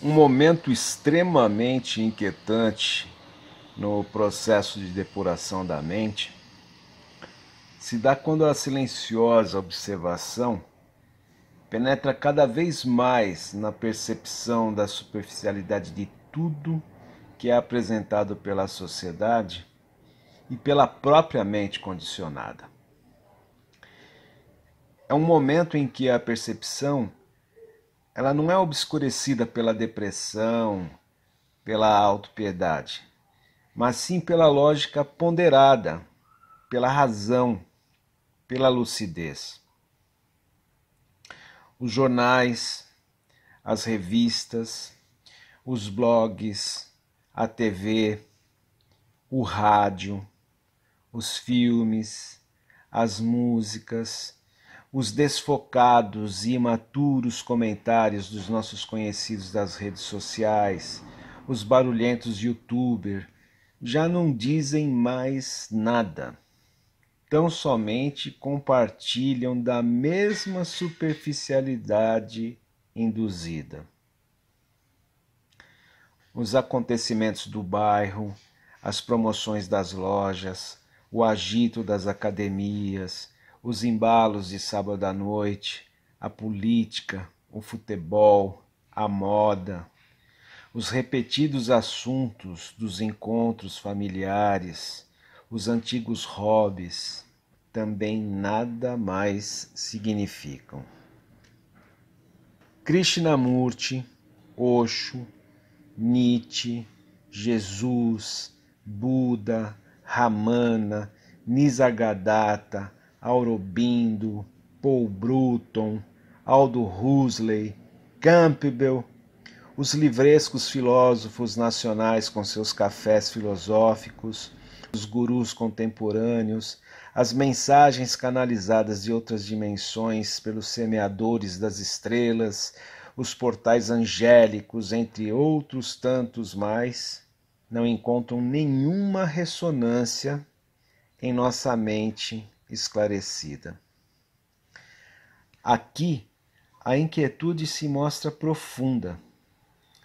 um momento extremamente inquietante no processo de depuração da mente se dá quando a silenciosa observação penetra cada vez mais na percepção da superficialidade de tudo que é apresentado pela sociedade e pela própria mente condicionada. É um momento em que a percepção ela não é obscurecida pela depressão, pela autopiedade, mas sim pela lógica ponderada, pela razão, pela lucidez. Os jornais, as revistas, os blogs, a TV, o rádio, os filmes, as músicas, os desfocados e imaturos comentários dos nossos conhecidos das redes sociais, os barulhentos youtuber já não dizem mais nada. Tão somente compartilham da mesma superficialidade induzida. Os acontecimentos do bairro, as promoções das lojas, o agito das academias, os embalos de sábado à noite, a política, o futebol, a moda, os repetidos assuntos dos encontros familiares, os antigos hobbies, também nada mais significam. Krishnamurti, Osho, Nietzsche, Jesus, Buda, Ramana, Nisargadatta, Aurobindo, Paul Bruton, Aldo Huxley, Campbell, os livrescos filósofos nacionais com seus cafés filosóficos, os gurus contemporâneos, as mensagens canalizadas de outras dimensões pelos semeadores das estrelas, os portais angélicos, entre outros tantos mais, não encontram nenhuma ressonância em nossa mente esclarecida. Aqui, a inquietude se mostra profunda,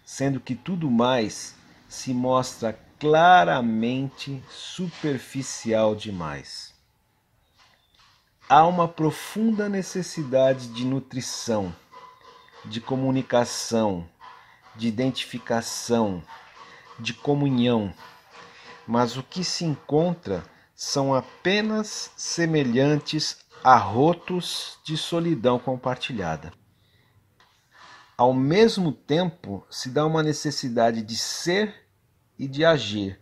sendo que tudo mais se mostra claramente superficial demais. Há uma profunda necessidade de nutrição, de comunicação, de identificação, de comunhão, mas o que se encontra são apenas semelhantes a rotos de solidão compartilhada. Ao mesmo tempo, se dá uma necessidade de ser e de agir,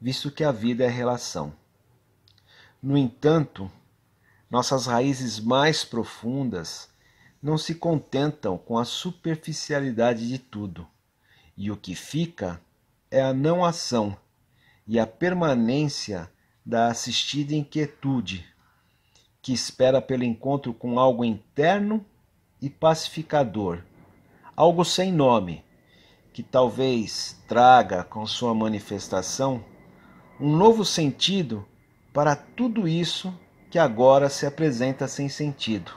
visto que a vida é relação. No entanto, nossas raízes mais profundas não se contentam com a superficialidade de tudo, e o que fica é a não ação e a permanência da assistida inquietude, que espera pelo encontro com algo interno e pacificador, algo sem nome, que talvez traga com sua manifestação um novo sentido para tudo isso que agora se apresenta sem sentido,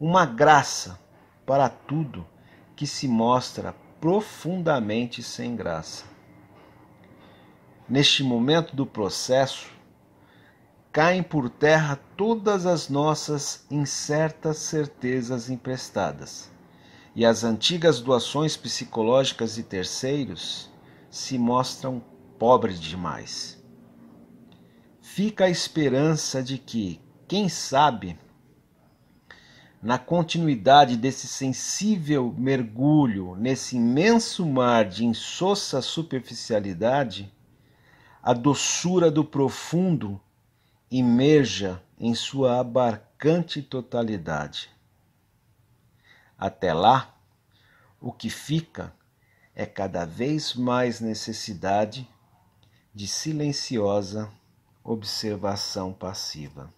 uma graça para tudo que se mostra profundamente sem graça neste momento do processo, caem por terra todas as nossas incertas certezas emprestadas, e as antigas doações psicológicas de terceiros se mostram pobres demais. Fica a esperança de que, quem sabe, na continuidade desse sensível mergulho nesse imenso mar de insossa superficialidade, a doçura do profundo imeja em sua abarcante totalidade. Até lá, o que fica é cada vez mais necessidade de silenciosa observação passiva.